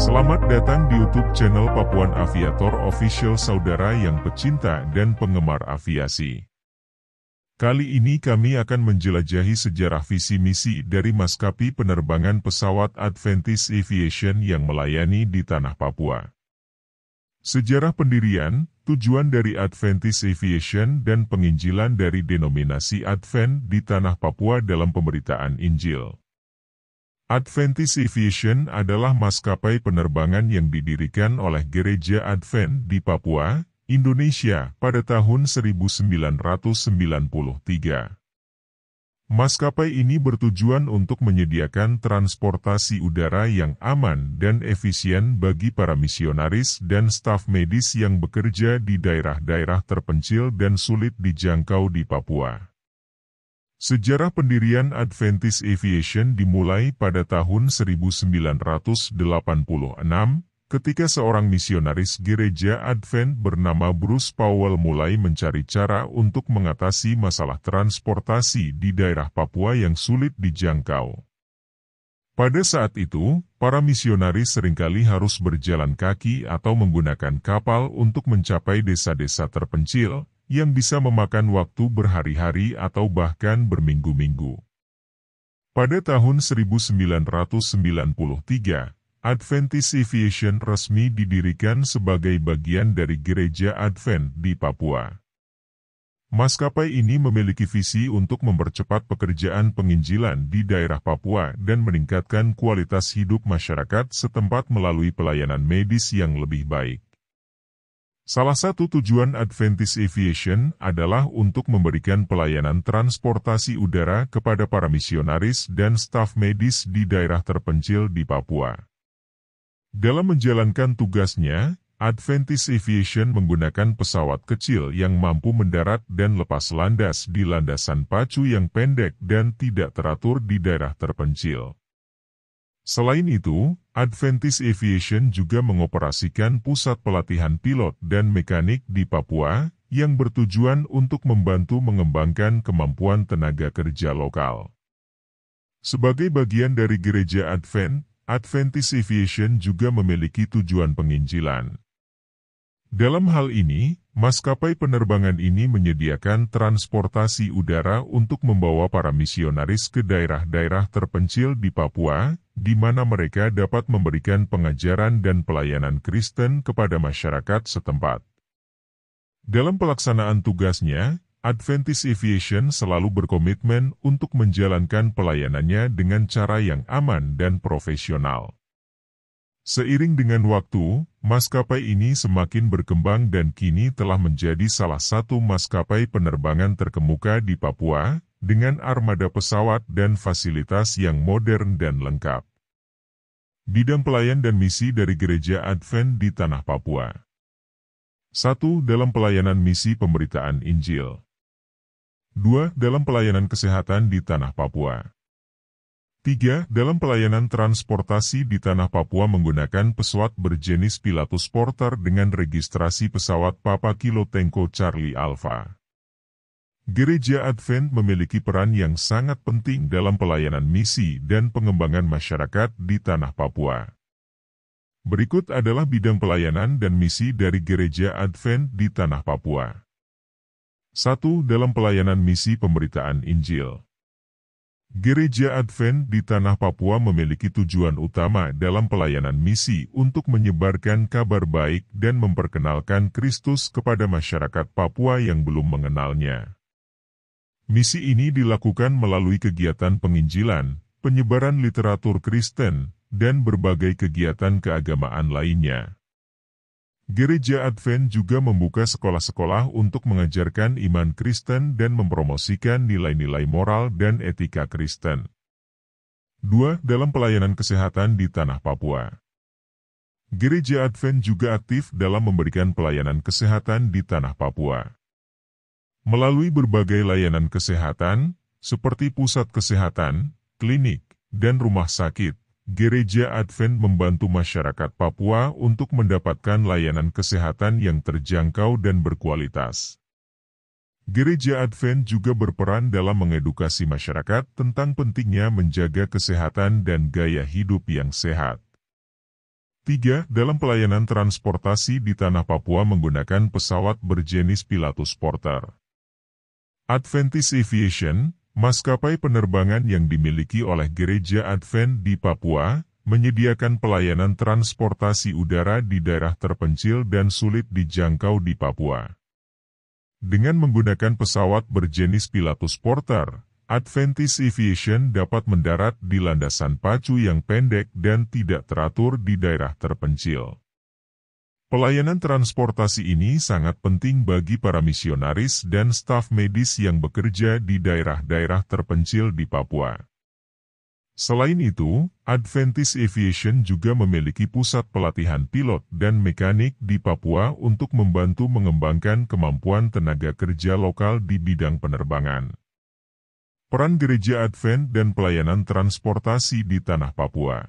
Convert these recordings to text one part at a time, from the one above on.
Selamat datang di YouTube channel Papuan Aviator Official Saudara yang pecinta dan penggemar aviasi. Kali ini kami akan menjelajahi sejarah visi misi dari maskapi penerbangan pesawat Adventist Aviation yang melayani di tanah Papua. Sejarah pendirian, tujuan dari Adventist Aviation dan penginjilan dari denominasi Advent di tanah Papua dalam pemberitaan Injil. Adventist Aviation adalah maskapai penerbangan yang didirikan oleh Gereja Advent di Papua, Indonesia pada tahun 1993. Maskapai ini bertujuan untuk menyediakan transportasi udara yang aman dan efisien bagi para misionaris dan staf medis yang bekerja di daerah-daerah terpencil dan sulit dijangkau di Papua. Sejarah pendirian Adventist Aviation dimulai pada tahun 1986 ketika seorang misionaris gereja Advent bernama Bruce Powell mulai mencari cara untuk mengatasi masalah transportasi di daerah Papua yang sulit dijangkau. Pada saat itu, para misionaris seringkali harus berjalan kaki atau menggunakan kapal untuk mencapai desa-desa terpencil, yang bisa memakan waktu berhari-hari atau bahkan berminggu-minggu. Pada tahun 1993, Adventist Aviation resmi didirikan sebagai bagian dari Gereja Advent di Papua. Maskapai ini memiliki visi untuk mempercepat pekerjaan penginjilan di daerah Papua dan meningkatkan kualitas hidup masyarakat setempat melalui pelayanan medis yang lebih baik. Salah satu tujuan Adventist Aviation adalah untuk memberikan pelayanan transportasi udara kepada para misionaris dan staf medis di daerah terpencil di Papua. Dalam menjalankan tugasnya, Adventist Aviation menggunakan pesawat kecil yang mampu mendarat dan lepas landas di landasan pacu yang pendek dan tidak teratur di daerah terpencil. Selain itu, Adventist Aviation juga mengoperasikan pusat pelatihan pilot dan mekanik di Papua yang bertujuan untuk membantu mengembangkan kemampuan tenaga kerja lokal. Sebagai bagian dari gereja Advent, Adventist Aviation juga memiliki tujuan penginjilan. Dalam hal ini, maskapai penerbangan ini menyediakan transportasi udara untuk membawa para misionaris ke daerah-daerah terpencil di Papua, di mana mereka dapat memberikan pengajaran dan pelayanan Kristen kepada masyarakat setempat. Dalam pelaksanaan tugasnya, Adventist Aviation selalu berkomitmen untuk menjalankan pelayanannya dengan cara yang aman dan profesional. Seiring dengan waktu, maskapai ini semakin berkembang dan kini telah menjadi salah satu maskapai penerbangan terkemuka di Papua, dengan armada pesawat dan fasilitas yang modern dan lengkap. Bidang pelayan dan misi dari Gereja Advent di Tanah Papua satu, Dalam pelayanan misi pemberitaan Injil 2. Dalam pelayanan kesehatan di Tanah Papua 3. Dalam pelayanan transportasi di tanah Papua menggunakan pesawat berjenis Pilatus Porter dengan registrasi pesawat Papa Kilo Tengko Charlie Alpha. Gereja Advent memiliki peran yang sangat penting dalam pelayanan misi dan pengembangan masyarakat di tanah Papua. Berikut adalah bidang pelayanan dan misi dari Gereja Advent di tanah Papua. 1. Dalam pelayanan misi pemberitaan Injil. Gereja Advent di tanah Papua memiliki tujuan utama dalam pelayanan misi untuk menyebarkan kabar baik dan memperkenalkan Kristus kepada masyarakat Papua yang belum mengenalnya. Misi ini dilakukan melalui kegiatan penginjilan, penyebaran literatur Kristen, dan berbagai kegiatan keagamaan lainnya. Gereja Advent juga membuka sekolah-sekolah untuk mengajarkan iman Kristen dan mempromosikan nilai-nilai moral dan etika Kristen. 2. Dalam pelayanan kesehatan di Tanah Papua Gereja Advent juga aktif dalam memberikan pelayanan kesehatan di Tanah Papua. Melalui berbagai layanan kesehatan, seperti pusat kesehatan, klinik, dan rumah sakit, Gereja Advent membantu masyarakat Papua untuk mendapatkan layanan kesehatan yang terjangkau dan berkualitas. Gereja Advent juga berperan dalam mengedukasi masyarakat tentang pentingnya menjaga kesehatan dan gaya hidup yang sehat. 3. Dalam pelayanan transportasi di tanah Papua menggunakan pesawat berjenis Pilatus Porter. Adventist Aviation, Maskapai penerbangan yang dimiliki oleh Gereja Advent di Papua menyediakan pelayanan transportasi udara di daerah terpencil dan sulit dijangkau di Papua. Dengan menggunakan pesawat berjenis Pilatus Porter, Adventist Aviation dapat mendarat di landasan pacu yang pendek dan tidak teratur di daerah terpencil. Pelayanan transportasi ini sangat penting bagi para misionaris dan staf medis yang bekerja di daerah-daerah terpencil di Papua. Selain itu, Adventist Aviation juga memiliki pusat pelatihan pilot dan mekanik di Papua untuk membantu mengembangkan kemampuan tenaga kerja lokal di bidang penerbangan. Peran gereja Advent dan pelayanan transportasi di tanah Papua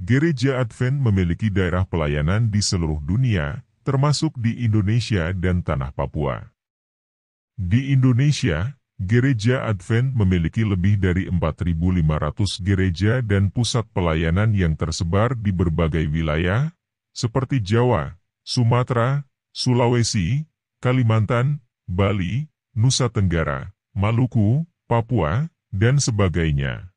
Gereja Advent memiliki daerah pelayanan di seluruh dunia, termasuk di Indonesia dan Tanah Papua. Di Indonesia, Gereja Advent memiliki lebih dari 4.500 gereja dan pusat pelayanan yang tersebar di berbagai wilayah, seperti Jawa, Sumatera, Sulawesi, Kalimantan, Bali, Nusa Tenggara, Maluku, Papua, dan sebagainya.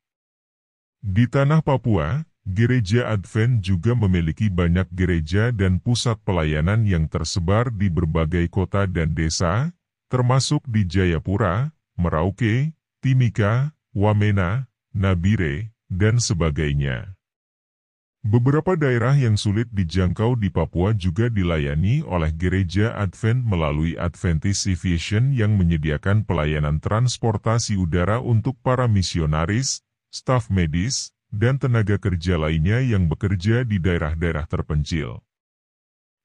Di tanah Papua, Gereja Advent juga memiliki banyak gereja dan pusat pelayanan yang tersebar di berbagai kota dan desa, termasuk di Jayapura, Merauke, Timika, Wamena, Nabire, dan sebagainya. Beberapa daerah yang sulit dijangkau di Papua juga dilayani oleh gereja Advent melalui Adventist Aviation yang menyediakan pelayanan transportasi udara untuk para misionaris, staf medis, dan tenaga kerja lainnya yang bekerja di daerah-daerah terpencil.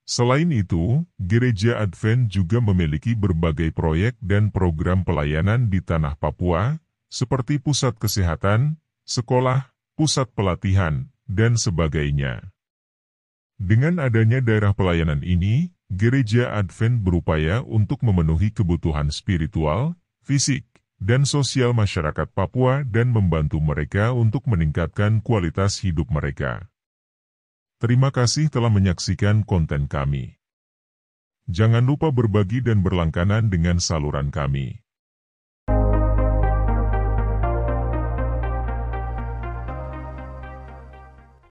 Selain itu, Gereja Advent juga memiliki berbagai proyek dan program pelayanan di tanah Papua, seperti pusat kesehatan, sekolah, pusat pelatihan, dan sebagainya. Dengan adanya daerah pelayanan ini, Gereja Advent berupaya untuk memenuhi kebutuhan spiritual, fisik, dan sosial masyarakat Papua dan membantu mereka untuk meningkatkan kualitas hidup mereka. Terima kasih telah menyaksikan konten kami. Jangan lupa berbagi dan berlangganan dengan saluran kami.